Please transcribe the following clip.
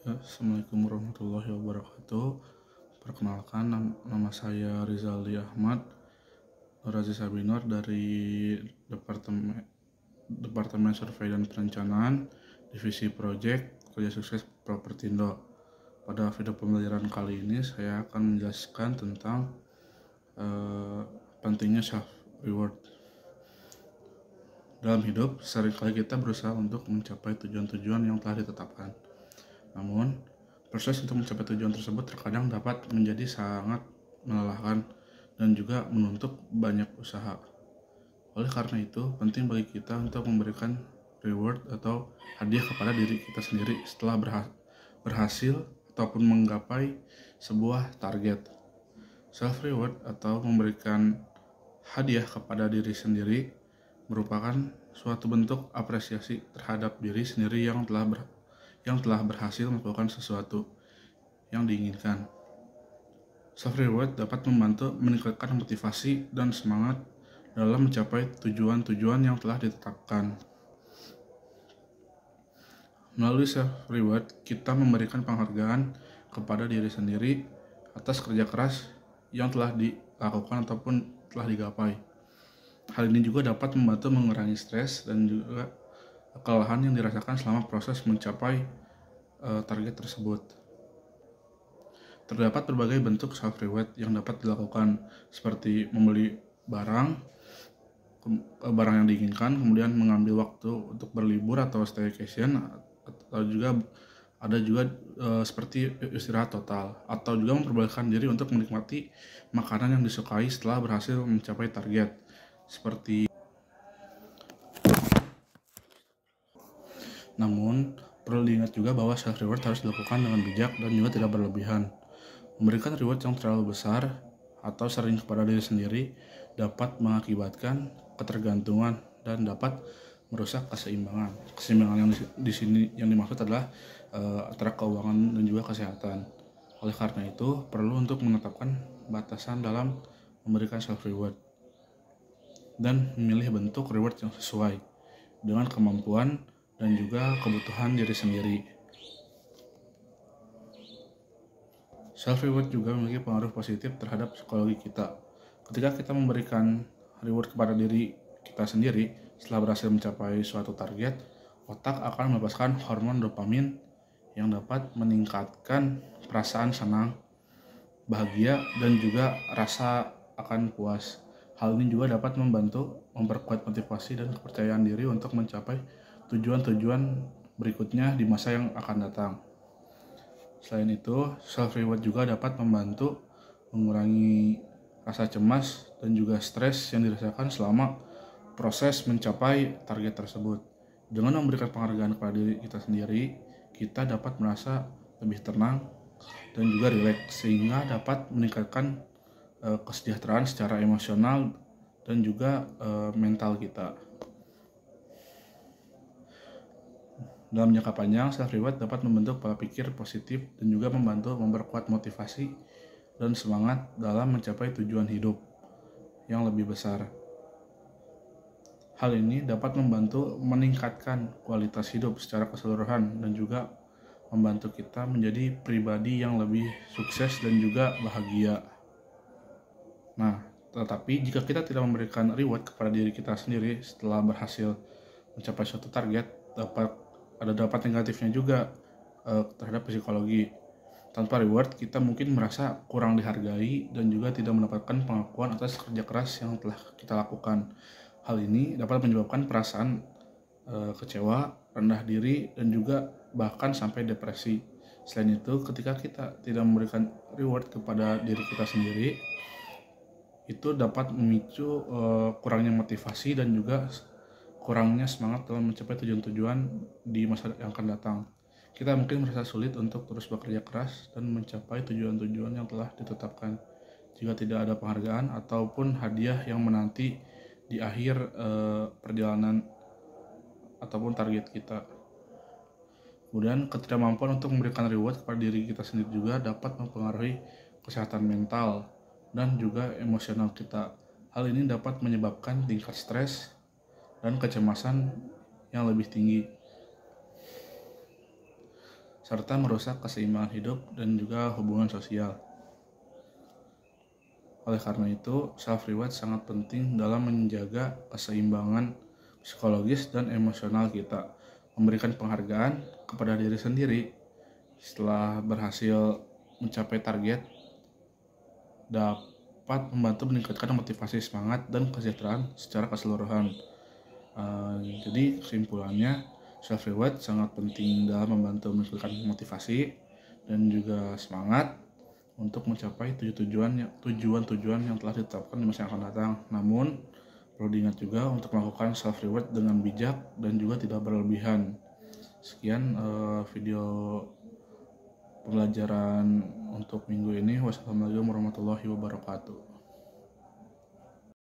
Ya, Assalamualaikum warahmatullahi wabarakatuh Perkenalkan nama saya Rizaldi Ahmad Razi Sabinor dari Departemen Departemen Survei dan Perencanaan Divisi Project Kerja Sukses Propertindo Pada video pembelajaran kali ini saya akan menjelaskan tentang uh, pentingnya self reward dalam hidup, seringkali kita berusaha untuk mencapai tujuan-tujuan yang telah ditetapkan namun, proses untuk mencapai tujuan tersebut terkadang dapat menjadi sangat melelahkan dan juga menuntut banyak usaha. Oleh karena itu, penting bagi kita untuk memberikan reward atau hadiah kepada diri kita sendiri setelah berhasil ataupun menggapai sebuah target. Self reward atau memberikan hadiah kepada diri sendiri merupakan suatu bentuk apresiasi terhadap diri sendiri yang telah berhasil yang telah berhasil melakukan sesuatu yang diinginkan. Self reward dapat membantu meningkatkan motivasi dan semangat dalam mencapai tujuan-tujuan yang telah ditetapkan. Melalui self reward, kita memberikan penghargaan kepada diri sendiri atas kerja keras yang telah dilakukan ataupun telah digapai. Hal ini juga dapat membantu mengurangi stres dan juga kelelahan yang dirasakan selama proses mencapai uh, target tersebut. Terdapat berbagai bentuk self reward yang dapat dilakukan seperti membeli barang eh, barang yang diinginkan, kemudian mengambil waktu untuk berlibur atau staycation atau juga ada juga e, seperti istirahat total atau juga memperbolehkan diri untuk menikmati makanan yang disukai setelah berhasil mencapai target seperti Namun, perlu diingat juga bahwa self reward harus dilakukan dengan bijak dan juga tidak berlebihan. Memberikan reward yang terlalu besar atau sering kepada diri sendiri dapat mengakibatkan ketergantungan dan dapat merusak keseimbangan. Keseimbangan yang di sini yang dimaksud adalah uh, antara keuangan dan juga kesehatan. Oleh karena itu, perlu untuk menetapkan batasan dalam memberikan self reward dan memilih bentuk reward yang sesuai dengan kemampuan dan juga kebutuhan diri sendiri. Self reward juga memiliki pengaruh positif terhadap psikologi kita. Ketika kita memberikan reward kepada diri kita sendiri setelah berhasil mencapai suatu target, otak akan melepaskan hormon dopamin yang dapat meningkatkan perasaan senang, bahagia, dan juga rasa akan puas. Hal ini juga dapat membantu memperkuat motivasi dan kepercayaan diri untuk mencapai tujuan-tujuan berikutnya di masa yang akan datang. Selain itu, self reward juga dapat membantu mengurangi rasa cemas dan juga stres yang dirasakan selama proses mencapai target tersebut. Dengan memberikan penghargaan kepada diri kita sendiri, kita dapat merasa lebih tenang dan juga rileks sehingga dapat meningkatkan eh, kesejahteraan secara emosional dan juga eh, mental kita. Dalam jangka panjang, self-reward dapat membentuk pola pikir positif dan juga membantu memperkuat motivasi dan semangat dalam mencapai tujuan hidup yang lebih besar. Hal ini dapat membantu meningkatkan kualitas hidup secara keseluruhan dan juga membantu kita menjadi pribadi yang lebih sukses dan juga bahagia. Nah, tetapi jika kita tidak memberikan reward kepada diri kita sendiri setelah berhasil mencapai suatu target, dapat ada dampak negatifnya juga uh, terhadap psikologi. Tanpa reward, kita mungkin merasa kurang dihargai dan juga tidak mendapatkan pengakuan atas kerja keras yang telah kita lakukan. Hal ini dapat menyebabkan perasaan e, kecewa, rendah diri, dan juga bahkan sampai depresi. Selain itu, ketika kita tidak memberikan reward kepada diri kita sendiri, itu dapat memicu e, kurangnya motivasi dan juga kurangnya semangat dalam mencapai tujuan-tujuan di masa yang akan datang. Kita mungkin merasa sulit untuk terus bekerja keras dan mencapai tujuan-tujuan yang telah ditetapkan. Jika tidak ada penghargaan ataupun hadiah yang menanti di akhir eh, perjalanan ataupun target kita. Kemudian ketidakmampuan untuk memberikan reward kepada diri kita sendiri juga dapat mempengaruhi kesehatan mental dan juga emosional kita. Hal ini dapat menyebabkan tingkat stres, dan kecemasan yang lebih tinggi serta merusak keseimbangan hidup dan juga hubungan sosial. Oleh karena itu, self reward sangat penting dalam menjaga keseimbangan psikologis dan emosional kita, memberikan penghargaan kepada diri sendiri setelah berhasil mencapai target dapat membantu meningkatkan motivasi semangat dan kesejahteraan secara keseluruhan. Eh, jadi kesimpulannya self reward sangat penting dalam membantu menghasilkan motivasi dan juga semangat untuk mencapai tujuan-tujuan tujuan-tujuan yang telah ditetapkan di masa yang akan datang. Namun perlu diingat juga untuk melakukan self reward dengan bijak dan juga tidak berlebihan. Sekian uh, video pembelajaran untuk minggu ini. Wassalamualaikum warahmatullahi wabarakatuh.